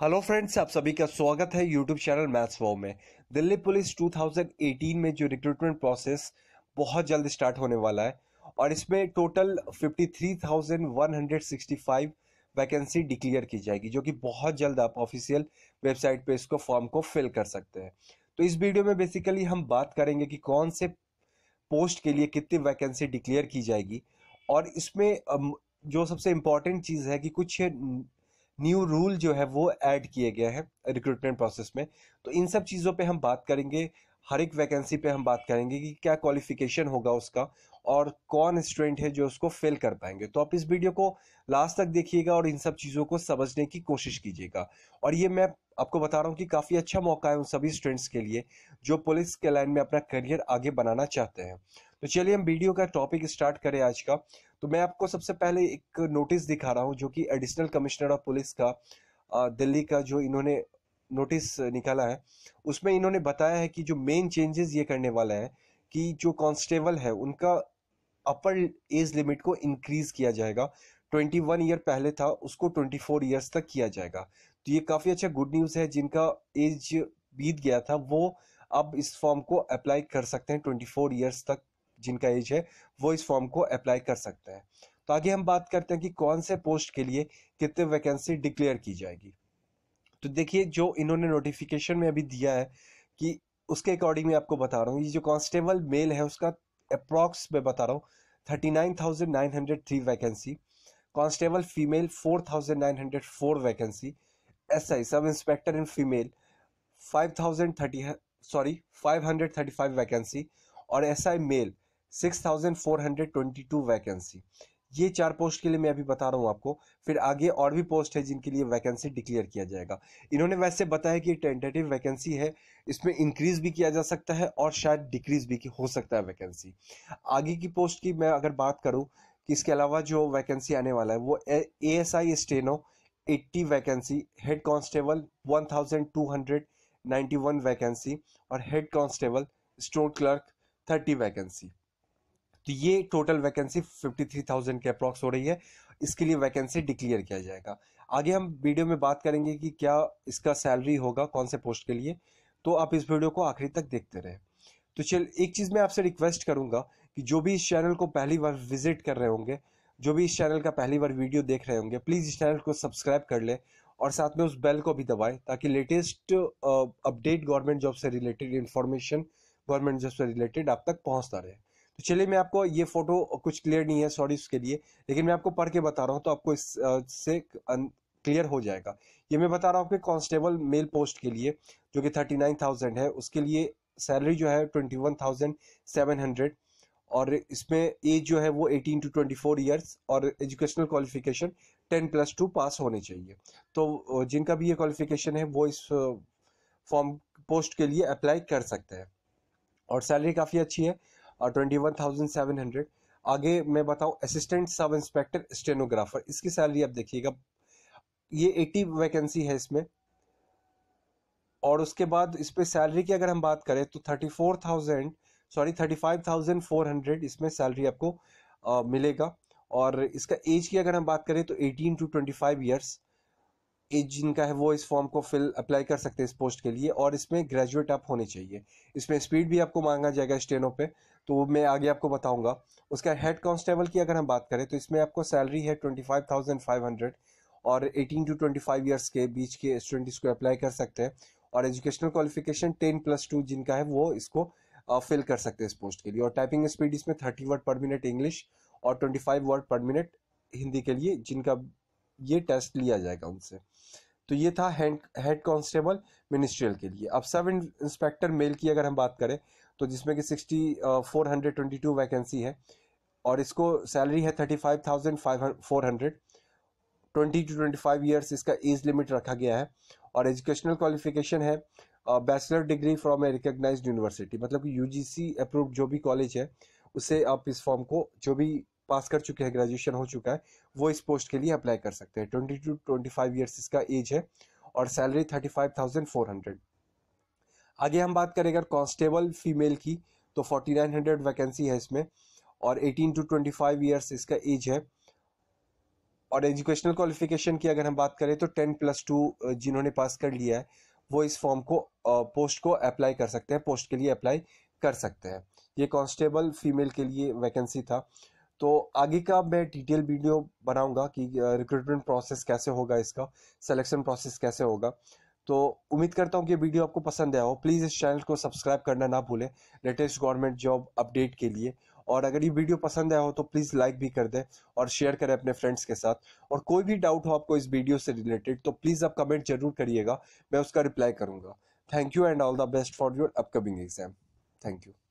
hello friends आप सभी का स्वागत है यूट्यूब चैनल मैथ्स वो में दिल्ली पुलिस 2018 में जो रिक्रूटमेंट प्रोसेस बहुत जल्द स्टार्ट होने वाला है और इसमें टोटल 53,165 वैकेंसी डिक्लेयर की जाएगी जो कि बहुत जल्द आप ऑफिशियल वेबसाइट पे इसको फॉर्म को फिल कर सकते हैं तो इस वीडियो में बेसिकली हम बात करेंगे कि कौन से पोस्ट के लिए कितनी वैकेंसी डिक्लेयर की जाएगी और इसमें जो सबसे इम्पॉर्टेंट चीज़ है कि कुछ न्यू रूल जो है वो ऐड किए गए हैं रिक्रूटमेंट प्रोसेस में तो इन सब चीज़ों पे हम बात करेंगे हर एक वैकेंसी पे हम बात करेंगे कि क्या क्वालिफिकेशन होगा उसका और कौन स्टूडेंट है जो उसको फिल कर पाएंगे तो आप इस वीडियो को लास्ट तक देखिएगा और इन सब चीज़ों को समझने की कोशिश कीजिएगा और ये मैं आपको बता रहा हूँ कि काफ़ी अच्छा मौका है उन सभी स्टूडेंट्स के लिए जो पुलिस के लाइन में अपना करियर आगे बनाना चाहते हैं तो चलिए हम वीडियो का टॉपिक स्टार्ट करें आज का तो मैं आपको सबसे पहले एक नोटिस दिखा रहा हूँ जो कि एडिशनल कमिश्नर ऑफ पुलिस का दिल्ली का जो इन्होंने नोटिस uh, निकाला है उसमें इन्होंने बताया है कि जो मेन चेंजेस ये करने वाला है कि जो कांस्टेबल है उनका अपर एज लिमिट को इंक्रीज़ किया जाएगा 21 ईयर पहले था उसको 24 ईयर्स तक किया जाएगा तो ये काफ़ी अच्छा गुड न्यूज़ है जिनका एज बीत गया था वो अब इस फॉर्म को अप्लाई कर सकते हैं 24 ईयर्स तक जिनका एज है वो इस फॉर्म को अप्लाई कर सकते हैं तो आगे हम बात करते हैं कि कौन से पोस्ट के लिए कितने वैकेंसी डिक्लेयर की जाएगी तो देखिए जो इन्होंने नोटिफिकेशन में अभी दिया है कि उसके अकॉर्डिंग में आपको बता रहा हूँ ये जो कांस्टेबल मेल है उसका अप्रॉक्स मैं बता रहा हूँ thirty nine thousand nine hundred three vacancy constable female four thousand nine hundred four vacancy S I sub inspector in female five thousand thirty sorry five hundred thirty five vacancy और S I male six thousand four hundred twenty two vacancy ये चार post के लिए मैं अभी बता रहा हूँ आपको फिर आगे और भी पोस्ट है जिनके लिए वैकेंसी डिक्लेयर किया जाएगा इन्होंने वैसे बताया कि टेंटेटिव वैकेंसी है इसमें इंक्रीज भी किया जा सकता है और शायद डिक्रीज भी हो सकता है वैकेंसी आगे की पोस्ट की मैं अगर बात करूँ कि इसके अलावा जो वैकेंसी आने वाला है वो A S I steno eighty vacancy head constable one thousand two hundred ninety one vacancy और head constable store clerk thirty vacancy तो ये टोटल वैकेंसी 53,000 के अप्रॉक्स हो रही है इसके लिए वैकेंसी डिक्लेयर किया जाएगा आगे हम वीडियो में बात करेंगे कि क्या इसका सैलरी होगा कौन से पोस्ट के लिए तो आप इस वीडियो को आखिरी तक देखते रहे तो चल एक चीज़ मैं आपसे रिक्वेस्ट करूंगा कि जो भी इस चैनल को पहली बार विजिट कर रहे होंगे जो भी इस चैनल का पहली बार वीडियो देख रहे होंगे प्लीज़ इस चैनल को सब्सक्राइब कर ले और साथ में उस बेल को भी दबाए ताकि लेटेस्ट अपडेट गवर्नमेंट जॉब से रिलेटेड इंफॉर्मेशन गवर्नमेंट जॉब से रिलेटेड आप तक पहुंचता रहे तो चलिए मैं आपको ये फोटो कुछ क्लियर नहीं है सॉरी उसके लिए लेकिन मैं आपको पढ़ के बता रहा हूँ तो आपको इससे क्लियर हो जाएगा ये मैं बता रहा हूँ आपके कांस्टेबल मेल पोस्ट के लिए जो कि थर्टी नाइन थाउजेंड है उसके लिए सैलरी जो है twenty one thousand seven hundred और इसमें एज जो है वो eighteen to twenty four years और educational qualification ten plus two pass होने चाहिए तो जिनका भी ये क्वालिफिकेशन है वो इस फॉर्म पोस्ट के लिए अप्लाई कर सकते हैं और सैलरी काफ़ी अच्छी है twenty one thousand seven hundred आगे मैं बताऊं असिस्टेंट सब इंस्पेक्टर स्टेनोग्राफर इसकी सैलरी आप देखिएगा ये एटी वैकेंसी है इसमें और उसके बाद इस पर सैलरी की अगर हम बात करें तो thirty four thousand sorry thirty five thousand four hundred इसमें सैलरी आपको आ, मिलेगा और इसका एज की अगर हम बात करें तो eighteen to twenty five years age जिनका है वो इस फॉर्म को फिल अप्लाई कर सकते हैं इस पोस्ट के लिए और इसमें ग्रेजुएट आप होने चाहिए इसमें स्पीड भी आपको मांगा जाएगा स्टेनों पे तो मैं आगे आपको बताऊंगा उसका हेड कांस्टेबल की अगर हम बात करें तो इसमें आपको सैलरी है twenty five thousand five hundred और eighteen to twenty five years के बीच के स्टूडेंट इसको अप्लाई कर सकते हैं और educational qualification ten plus two जिनका है वो इसको फिल कर सकते हैं इस पोस्ट के लिए और टाइपिंग स्पीड इसमें thirty word per minute English और twenty five word per minute Hindi के लिए जिनका ये टेस्ट लिया जाएगा उनसे तो ये था हेड कांस्टेबल मिनिस्ट्रियल के लिए अब सब इंस्पेक्टर मेल की अगर हम बात करें तो जिसमें कि sixty four hundred twenty two vacancy है और इसको सैलरी है thirty five thousand five four hundred twenty two twenty five years इसका एज लिमिट रखा गया है और एजुकेशनल क्वालिफिकेशन है bachelor degree from a recognise university मतलब कि यूजीसी अप्रूव्ड जो भी कॉलेज है उसे आप इस फॉर्म को जो भी पास कर चुके हैं ग्रेजुएशन हो चुका है वो इस पोस्ट के लिए अप्लाई कर सकते हैं twenty two twenty five years इसका एज है और salary thirty five thousand four hundred आगे हम बात करें अगर कांस्टेबल फीमेल की तो फोर्टी नाइन हंड्रेड वैकेंसी है इसमें और eighteen to twenty five years इसका एज है और एजुकेशनल क्वालिफिकेशन की अगर हम बात करें तो टेन प्लस टू जिन्होंने पास कर लिया है वो इस फॉर्म को पोस्ट को अप्लाई कर सकते हैं पोस्ट के लिए अप्लाई कर सकते हैं ये कांस्टेबल फीमेल के लिए वैकेंसी था तो आगे का मैं डिटेल वीडियो बनाऊंगा कि रिक्रूटमेंट प्रोसेस कैसे होगा इसका सिलेक्शन प्रोसेस कैसे होगा तो उम्मीद करता हूँ कि वीडियो आपको पसंद आया हो प्लीज़ इस चैनल को सब्सक्राइब करना ना भूलें लेटेस्ट गवर्नमेंट जॉब अपडेट के लिए और अगर ये वीडियो पसंद आया हो तो प्लीज़ लाइक भी कर दें और शेयर करें अपने फ्रेंड्स के साथ और कोई भी डाउट हो आपको इस वीडियो से रिलेटेड तो प्लीज़ आप कमेंट जरूर करिएगा मैं उसका रिप्लाई करूँगा thank you and all the best for your upcoming exam thank you